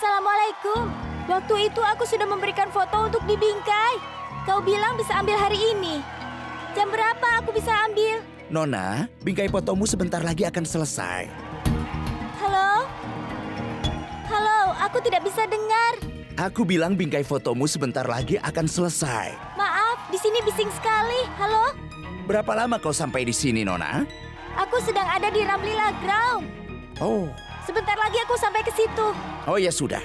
Assalamualaikum. Waktu itu aku sudah memberikan foto untuk dibingkai. Kau bilang bisa ambil hari ini. Jam berapa aku bisa ambil? Nona, bingkai fotomu sebentar lagi akan selesai. Halo? Halo, aku tidak bisa dengar. Aku bilang bingkai fotomu sebentar lagi akan selesai. Maaf, di sini bising sekali. Halo? Berapa lama kau sampai di sini, Nona? Aku sedang ada di Ramlila Ground. Oh, Sebentar lagi aku sampai ke situ. Oh ya sudah.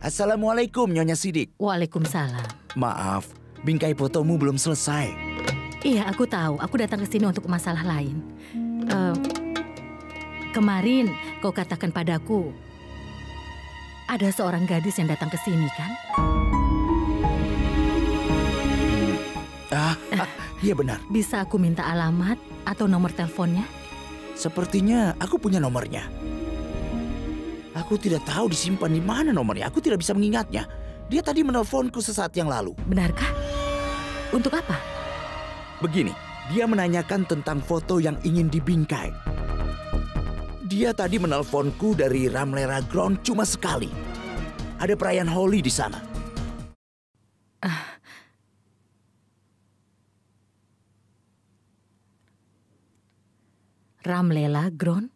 Assalamualaikum Nyonya Sidik. Waalaikumsalam. Maaf, bingkai fotomu belum selesai. Iya, aku tahu. Aku datang ke sini untuk masalah lain. Uh, kemarin kau katakan padaku, ada seorang gadis yang datang ke sini kan? Ah, ah, iya benar. Bisa aku minta alamat atau nomor teleponnya? Sepertinya aku punya nomornya. Aku tidak tahu disimpan di mana nomornya. Aku tidak bisa mengingatnya. Dia tadi menelponku sesaat yang lalu. Benarkah? Untuk apa? Begini, dia menanyakan tentang foto yang ingin dibingkai. Dia tadi menelponku dari Ramlera Ground cuma sekali. Ada perayaan Holi di sana. Ah. Ramlela Gron?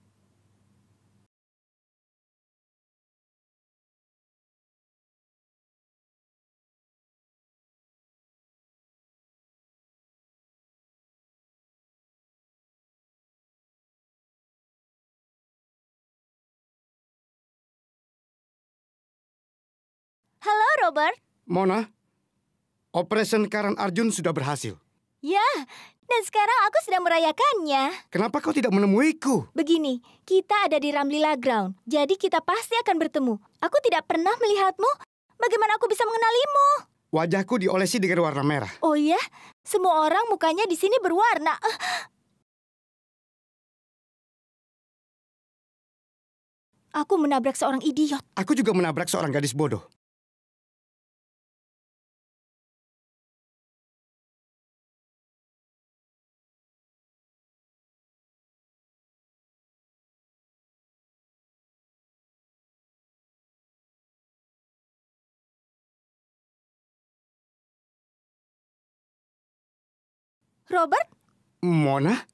Halo, Robert. Mona, operasi Karan Arjun sudah berhasil. Ya, dan sekarang aku sedang merayakannya. Kenapa kau tidak menemuiku? Begini, kita ada di Ramlila Ground, jadi kita pasti akan bertemu. Aku tidak pernah melihatmu. Bagaimana aku bisa mengenalimu? Wajahku diolesi dengan warna merah. Oh iya? Semua orang mukanya di sini berwarna. Aku menabrak seorang idiot. Aku juga menabrak seorang gadis bodoh. Robert? Mona?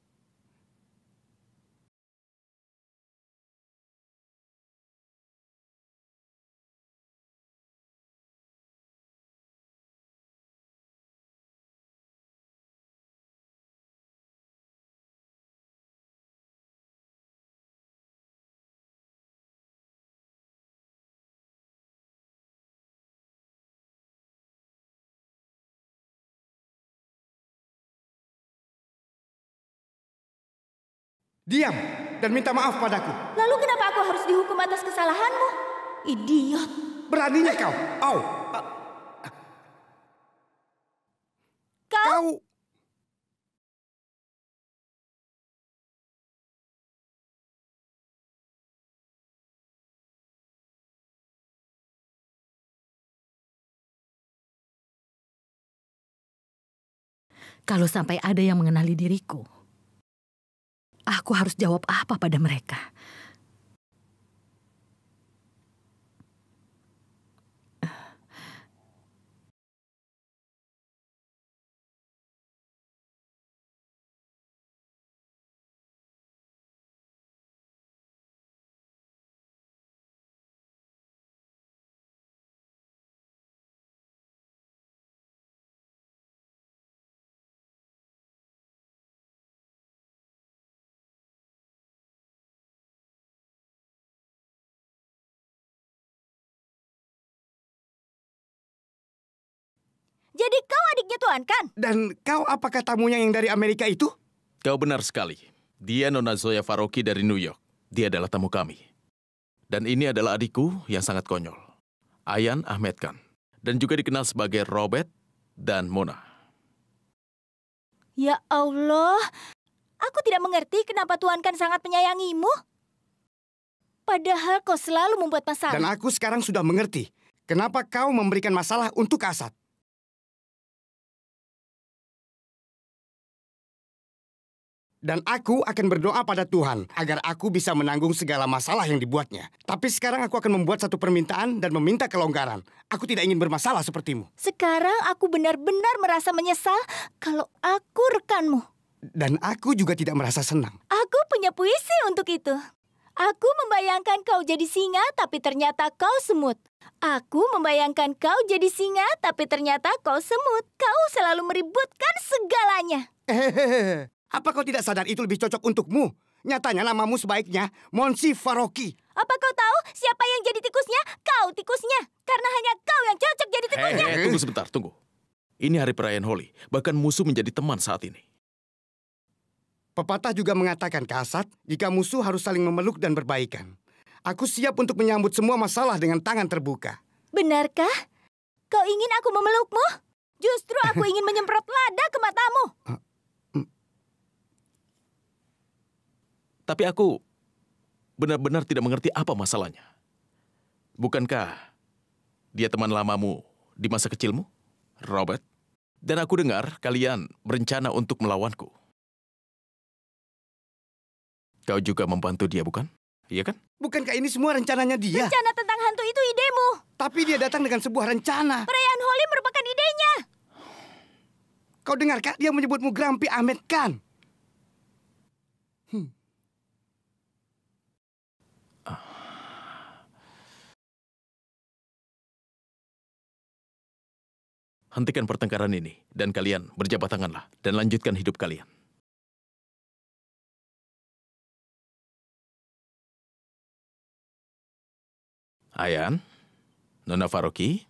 Diam dan minta maaf padaku. Lalu kenapa aku harus dihukum atas kesalahanmu? Idiot. Beraninya kau. Au. Kau? kau... Kalau sampai ada yang mengenali diriku, Aku harus jawab apa pada mereka? Jadi kau adiknya Tuan kan? Dan kau apakah tamunya yang dari Amerika itu? Kau benar sekali. Dia Nona Zoya Faroki dari New York. Dia adalah tamu kami. Dan ini adalah adikku yang sangat konyol. Ayan Ahmed Khan. Dan juga dikenal sebagai Robert dan Mona. Ya Allah, aku tidak mengerti kenapa Tuan Khan sangat menyayangimu. Padahal kau selalu membuat masalah. Dan aku sekarang sudah mengerti kenapa kau memberikan masalah untuk Asad. Dan aku akan berdoa pada Tuhan agar aku bisa menanggung segala masalah yang dibuatnya. Tapi sekarang aku akan membuat satu permintaan dan meminta kelonggaran. Aku tidak ingin bermasalah sepertimu. Sekarang aku benar-benar merasa menyesal kalau aku rekanmu. Dan aku juga tidak merasa senang. Aku punya puisi untuk itu. Aku membayangkan kau jadi singa, tapi ternyata kau semut. Aku membayangkan kau jadi singa, tapi ternyata kau semut. Kau selalu meributkan segalanya. Apa kau tidak sadar itu lebih cocok untukmu? Nyatanya namamu sebaiknya Monsi Faroki. Apa kau tahu siapa yang jadi tikusnya? Kau tikusnya. Karena hanya kau yang cocok jadi tikusnya. Hey, hey, tunggu sebentar, tunggu. Ini hari perayaan Holi. Bahkan musuh menjadi teman saat ini. Pepatah juga mengatakan kasat, jika musuh harus saling memeluk dan berbaikan. Aku siap untuk menyambut semua masalah dengan tangan terbuka. Benarkah? Kau ingin aku memelukmu? Justru aku ingin menyemprot lada ke matamu. Eh, Tapi aku benar-benar tidak mengerti apa masalahnya. Bukankah dia teman lamamu di masa kecilmu, Robert? Dan aku dengar kalian berencana untuk melawanku. Kau juga membantu dia, bukan? Iya kan? Bukankah ini semua rencananya dia? Rencana tentang hantu itu idemu. Tapi dia datang dengan sebuah rencana. Perayaan Holly merupakan idenya. Kau dengar, Kak? Dia menyebutmu Grampi Ahmed Khan. hentikan pertengkaran ini, dan kalian berjabat tanganlah, dan lanjutkan hidup kalian. Ayan, Nona Faroki,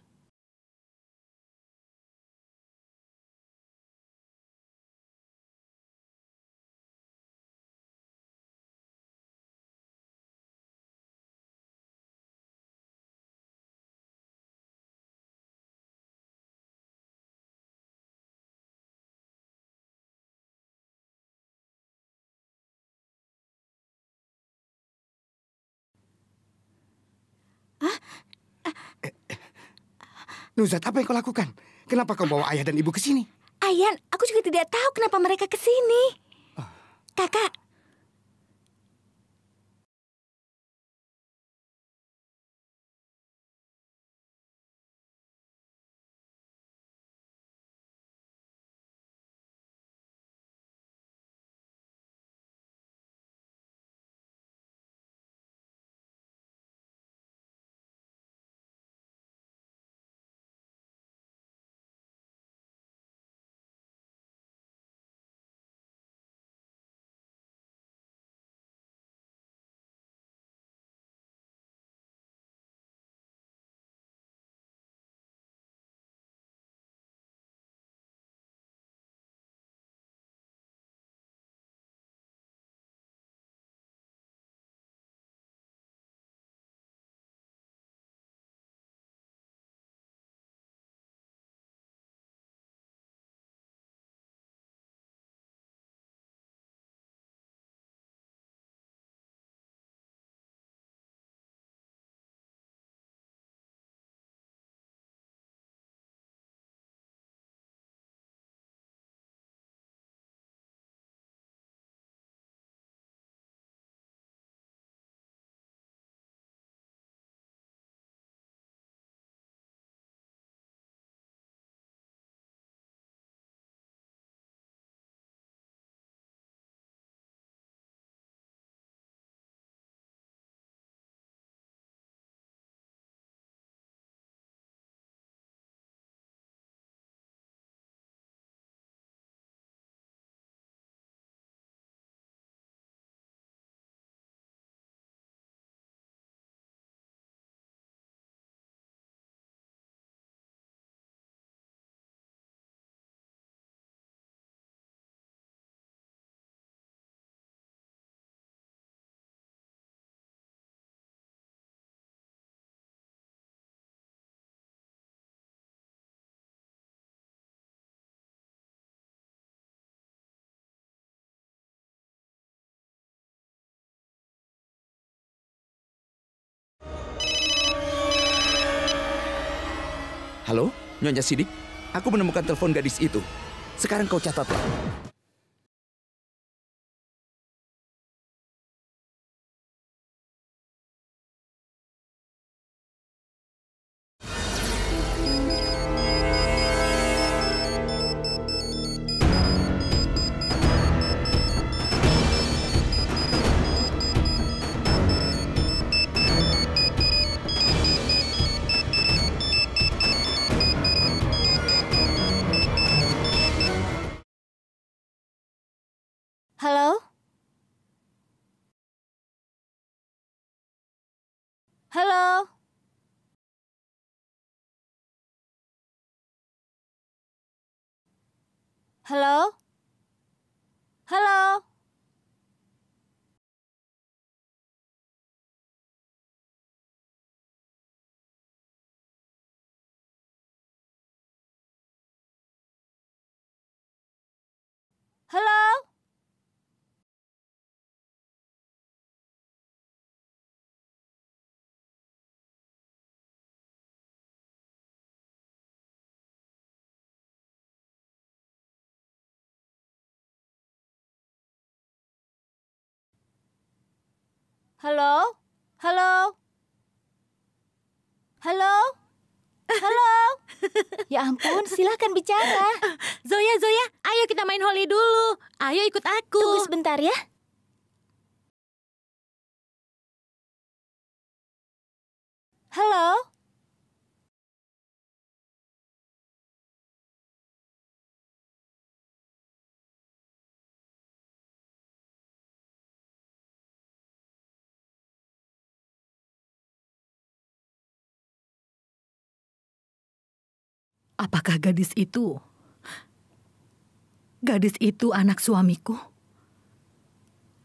Hah? Nuzat, apa yang kau lakukan? Kenapa kau bawa ayah dan ibu ke sini? Ayan, aku juga tidak tahu kenapa mereka ke sini. Ah. Kakak, Halo, Nyonya Sidik? Aku menemukan telepon gadis itu. Sekarang kau catatlah. Hello? Hello? Halo? Halo? Halo? Halo? ya ampun, silahkan bicara. Zoya, Zoya, ayo kita main holly dulu. Ayo ikut aku. Tunggu sebentar ya. Halo? Apakah gadis itu? Gadis itu anak suamiku.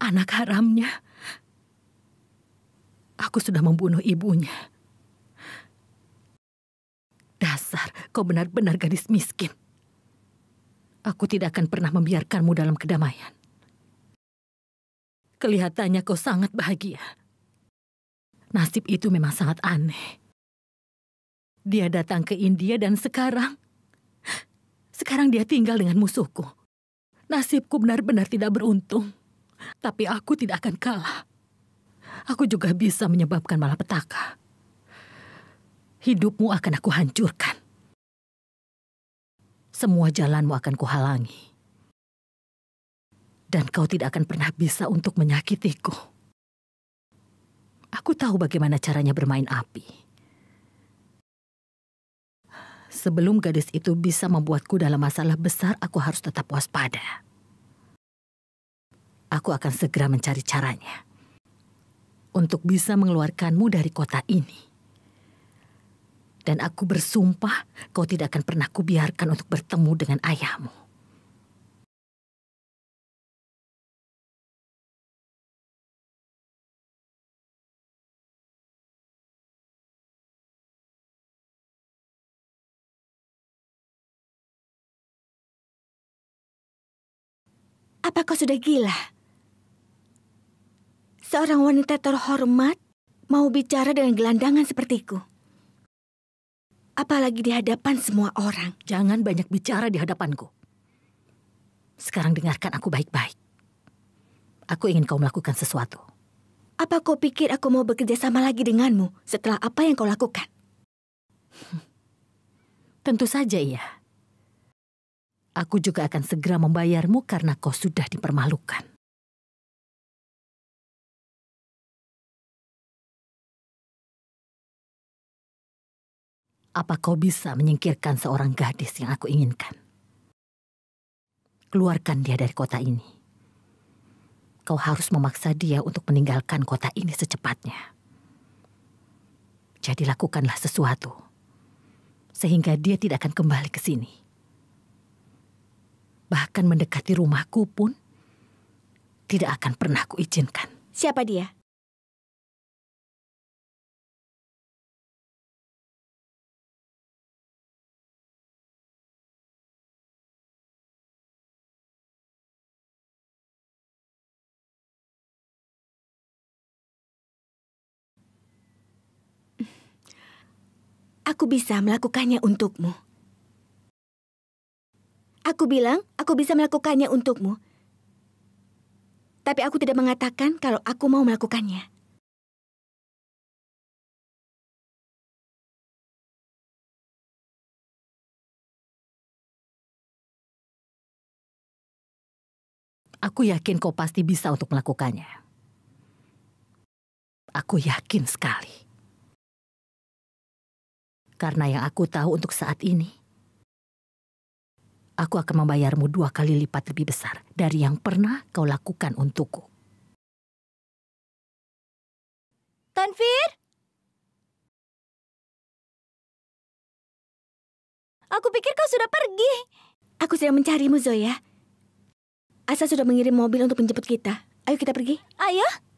Anak haramnya. Aku sudah membunuh ibunya. Dasar, kau benar-benar gadis miskin. Aku tidak akan pernah membiarkanmu dalam kedamaian. Kelihatannya kau sangat bahagia. Nasib itu memang sangat aneh. Dia datang ke India dan sekarang... Sekarang dia tinggal dengan musuhku. Nasibku benar-benar tidak beruntung. Tapi aku tidak akan kalah. Aku juga bisa menyebabkan malapetaka. Hidupmu akan aku hancurkan. Semua jalanmu akan kuhalangi. Dan kau tidak akan pernah bisa untuk menyakitiku. Aku tahu bagaimana caranya bermain api. Sebelum gadis itu bisa membuatku dalam masalah besar, aku harus tetap waspada. Aku akan segera mencari caranya untuk bisa mengeluarkanmu dari kota ini. Dan aku bersumpah kau tidak akan pernah kubiarkan untuk bertemu dengan ayahmu. Apa kau sudah gila? Seorang wanita terhormat mau bicara dengan gelandangan sepertiku. Apalagi di hadapan semua orang. Jangan banyak bicara di hadapanku. Sekarang dengarkan aku baik-baik. Aku ingin kau melakukan sesuatu. Apa kau pikir aku mau bekerja sama lagi denganmu setelah apa yang kau lakukan? Tentu saja iya. Aku juga akan segera membayarmu karena kau sudah dipermalukan. Apa kau bisa menyingkirkan seorang gadis yang aku inginkan? Keluarkan dia dari kota ini. Kau harus memaksa dia untuk meninggalkan kota ini secepatnya. Jadi lakukanlah sesuatu sehingga dia tidak akan kembali ke sini bahkan mendekati rumahku pun, tidak akan pernah kuizinkan. Siapa dia? Aku bisa melakukannya untukmu. Aku bilang aku bisa melakukannya untukmu. Tapi aku tidak mengatakan kalau aku mau melakukannya. Aku yakin kau pasti bisa untuk melakukannya. Aku yakin sekali. Karena yang aku tahu untuk saat ini, aku akan membayarmu dua kali lipat lebih besar dari yang pernah kau lakukan untukku. Tanfir? Aku pikir kau sudah pergi. Aku sedang mencarimu, Zoya. Asa sudah mengirim mobil untuk menjemput kita. Ayo kita pergi. Ayo.